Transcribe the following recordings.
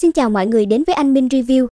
Xin chào mọi người đến với anh Minh Review.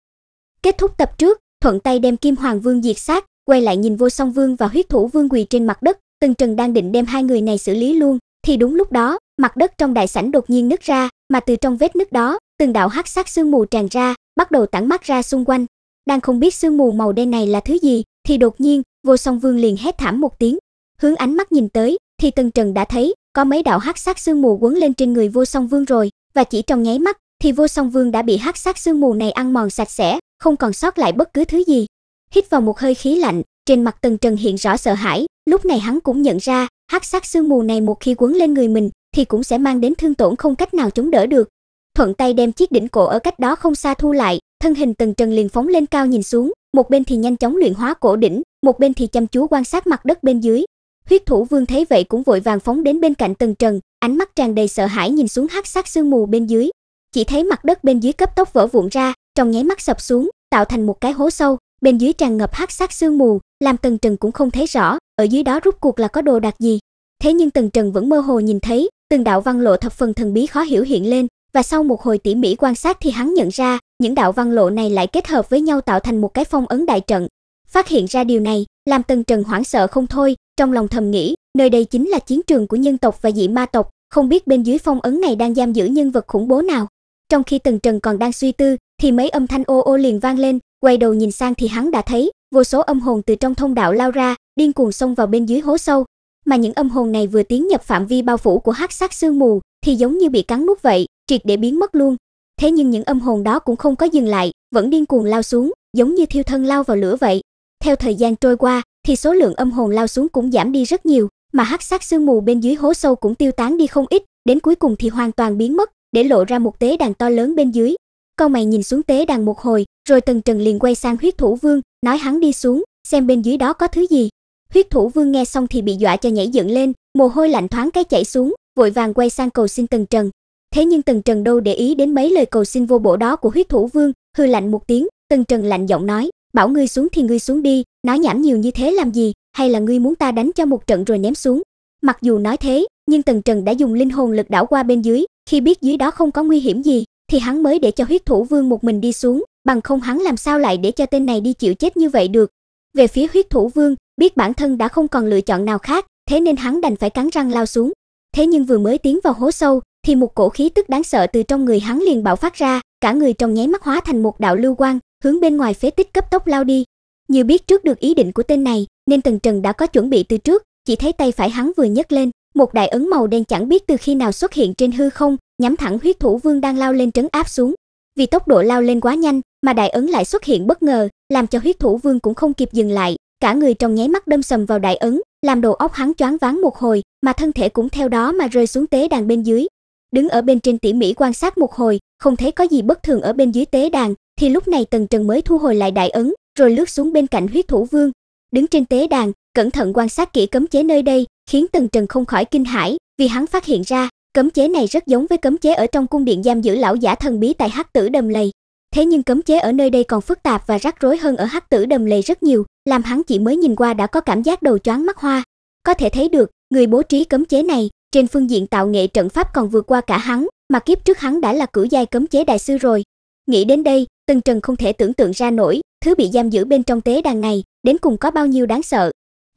Kết thúc tập trước, thuận tay đem Kim Hoàng Vương diệt sát, quay lại nhìn Vô Song Vương và Huyết Thủ Vương quỳ trên mặt đất, tần Trần đang định đem hai người này xử lý luôn, thì đúng lúc đó, mặt đất trong đại sảnh đột nhiên nứt ra, mà từ trong vết nứt đó, từng đạo hắc sắc sương mù tràn ra, bắt đầu tản mắt ra xung quanh. Đang không biết sương mù màu đen này là thứ gì, thì đột nhiên, Vô Song Vương liền hét thảm một tiếng. Hướng ánh mắt nhìn tới, thì tần Trần đã thấy có mấy đạo hắc sắc sương mù quấn lên trên người Vô Song Vương rồi, và chỉ trong nháy mắt, thì vô song vương đã bị hắc sát sương mù này ăn mòn sạch sẽ, không còn sót lại bất cứ thứ gì. Hít vào một hơi khí lạnh, trên mặt Tần Trần hiện rõ sợ hãi, lúc này hắn cũng nhận ra, hắc sát sương mù này một khi quấn lên người mình thì cũng sẽ mang đến thương tổn không cách nào chống đỡ được. Thuận tay đem chiếc đỉnh cổ ở cách đó không xa thu lại, thân hình Tần Trần liền phóng lên cao nhìn xuống, một bên thì nhanh chóng luyện hóa cổ đỉnh, một bên thì chăm chú quan sát mặt đất bên dưới. Huyết thủ vương thấy vậy cũng vội vàng phóng đến bên cạnh Tần Trần, ánh mắt tràn đầy sợ hãi nhìn xuống hắc sát sương mù bên dưới, chỉ thấy mặt đất bên dưới cấp tốc vỡ vụn ra, trong nháy mắt sập xuống, tạo thành một cái hố sâu, bên dưới tràn ngập hắc sát sương mù, làm Tần Trần cũng không thấy rõ, ở dưới đó rút cuộc là có đồ đạc gì. Thế nhưng Tần Trần vẫn mơ hồ nhìn thấy, từng đạo văn lộ thập phần thần bí khó hiểu hiện lên, và sau một hồi tỉ mỉ quan sát thì hắn nhận ra, những đạo văn lộ này lại kết hợp với nhau tạo thành một cái phong ấn đại trận. Phát hiện ra điều này, làm Tần Trần hoảng sợ không thôi, trong lòng thầm nghĩ, nơi đây chính là chiến trường của nhân tộc và dị ma tộc, không biết bên dưới phong ấn này đang giam giữ nhân vật khủng bố nào. Trong khi Tần Trần còn đang suy tư, thì mấy âm thanh ô ô liền vang lên, quay đầu nhìn sang thì hắn đã thấy, vô số âm hồn từ trong thông đạo lao ra, điên cuồng xông vào bên dưới hố sâu. Mà những âm hồn này vừa tiến nhập phạm vi bao phủ của hắc sát sương mù, thì giống như bị cắn nuốt vậy, triệt để biến mất luôn. Thế nhưng những âm hồn đó cũng không có dừng lại, vẫn điên cuồng lao xuống, giống như thiêu thân lao vào lửa vậy. Theo thời gian trôi qua, thì số lượng âm hồn lao xuống cũng giảm đi rất nhiều, mà hắc sát sương mù bên dưới hố sâu cũng tiêu tán đi không ít, đến cuối cùng thì hoàn toàn biến mất, để lộ ra một tế đàn to lớn bên dưới. Con mày nhìn xuống tế đàn một hồi, rồi Tần Trần liền quay sang huyết thủ vương, nói hắn đi xuống, xem bên dưới đó có thứ gì. Huyết thủ vương nghe xong thì bị dọa cho nhảy dựng lên, mồ hôi lạnh thoáng cái chảy xuống, vội vàng quay sang cầu xin Tần Trần. Thế nhưng Tần Trần đâu để ý đến mấy lời cầu xin vô bổ đó của huyết thủ vương, hư lạnh một tiếng, Tần Trần lạnh giọng nói, bảo ngươi xuống thì ngươi xuống đi, nói nhảm nhiều như thế làm gì, hay là ngươi muốn ta đánh cho một trận rồi ném xuống. Mặc dù nói thế, nhưng Tần Trần đã dùng linh hồn lực đảo qua bên dưới, khi biết dưới đó không có nguy hiểm gì, thì hắn mới để cho huyết thủ vương một mình đi xuống, bằng không hắn làm sao lại để cho tên này đi chịu chết như vậy được. Về phía huyết thủ vương, biết bản thân đã không còn lựa chọn nào khác, thế nên hắn đành phải cắn răng lao xuống. Thế nhưng vừa mới tiến vào hố sâu, thì một cổ khí tức đáng sợ từ trong người hắn liền bạo phát ra, cả người trong nháy mắt hóa thành một đạo lưu quang, hướng bên ngoài phế tích cấp tốc lao đi. Như biết trước được ý định của tên này, nên Tần Trần đã có chuẩn bị từ trước, chỉ thấy tay phải hắn vừa nhấc lên, một đại ấn màu đen chẳng biết từ khi nào xuất hiện trên hư không, nhắm thẳng huyết thủ vương đang lao lên trấn áp xuống. Vì tốc độ lao lên quá nhanh, mà đại ấn lại xuất hiện bất ngờ, làm cho huyết thủ vương cũng không kịp dừng lại, cả người trong nháy mắt đâm sầm vào đại ấn, làm đầu óc hắn choáng váng một hồi, mà thân thể cũng theo đó mà rơi xuống tế đàn bên dưới. Đứng ở bên trên tỉ mỉ quan sát một hồi, không thấy có gì bất thường ở bên dưới tế đàn, thì lúc này Tần Trần mới thu hồi lại đại ấn, rồi lướt xuống bên cạnh huyết thủ vương. Đứng trên tế đàn, cẩn thận quan sát kỹ cấm chế nơi đây, khiến Tần Trần không khỏi kinh hãi, vì hắn phát hiện ra, cấm chế này rất giống với cấm chế ở trong cung điện giam giữ lão giả thần bí tại Hắc Tử Đầm Lầy. Thế nhưng cấm chế ở nơi đây còn phức tạp và rắc rối hơn ở Hắc Tử Đầm Lầy rất nhiều, làm hắn chỉ mới nhìn qua đã có cảm giác đầu choáng mắt hoa. Có thể thấy được, người bố trí cấm chế này, trên phương diện tạo nghệ trận pháp còn vượt qua cả hắn, mà kiếp trước hắn đã là cửu giai cấm chế đại sư rồi. Nghĩ đến đây, Tần Trần không thể tưởng tượng ra nổi, thứ bị giam giữ bên trong tế đàn này, đến cùng có bao nhiêu đáng sợ,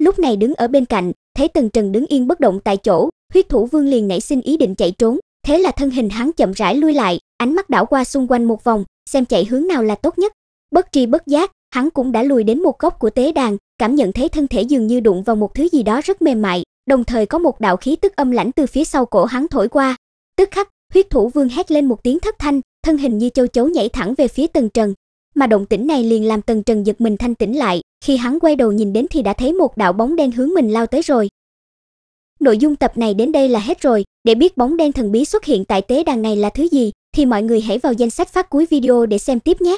lúc này đứng ở bên cạnh, thấy Tần Trần đứng yên bất động tại chỗ, huyết thủ vương liền nảy sinh ý định chạy trốn, thế là thân hình hắn chậm rãi lui lại, ánh mắt đảo qua xung quanh một vòng, xem chạy hướng nào là tốt nhất. Bất tri bất giác, hắn cũng đã lùi đến một góc của tế đàn, cảm nhận thấy thân thể dường như đụng vào một thứ gì đó rất mềm mại, đồng thời có một đạo khí tức âm lãnh từ phía sau cổ hắn thổi qua. Tức khắc, huyết thủ vương hét lên một tiếng thất thanh, thân hình như châu chấu nhảy thẳng về phía Tần Trần. Mà động tĩnh này liền làm Tần Trần giật mình thanh tĩnh lại, khi hắn quay đầu nhìn đến thì đã thấy một đạo bóng đen hướng mình lao tới rồi. Nội dung tập này đến đây là hết rồi, để biết bóng đen thần bí xuất hiện tại tế đàn này là thứ gì thì mọi người hãy vào danh sách phát cuối video để xem tiếp nhé.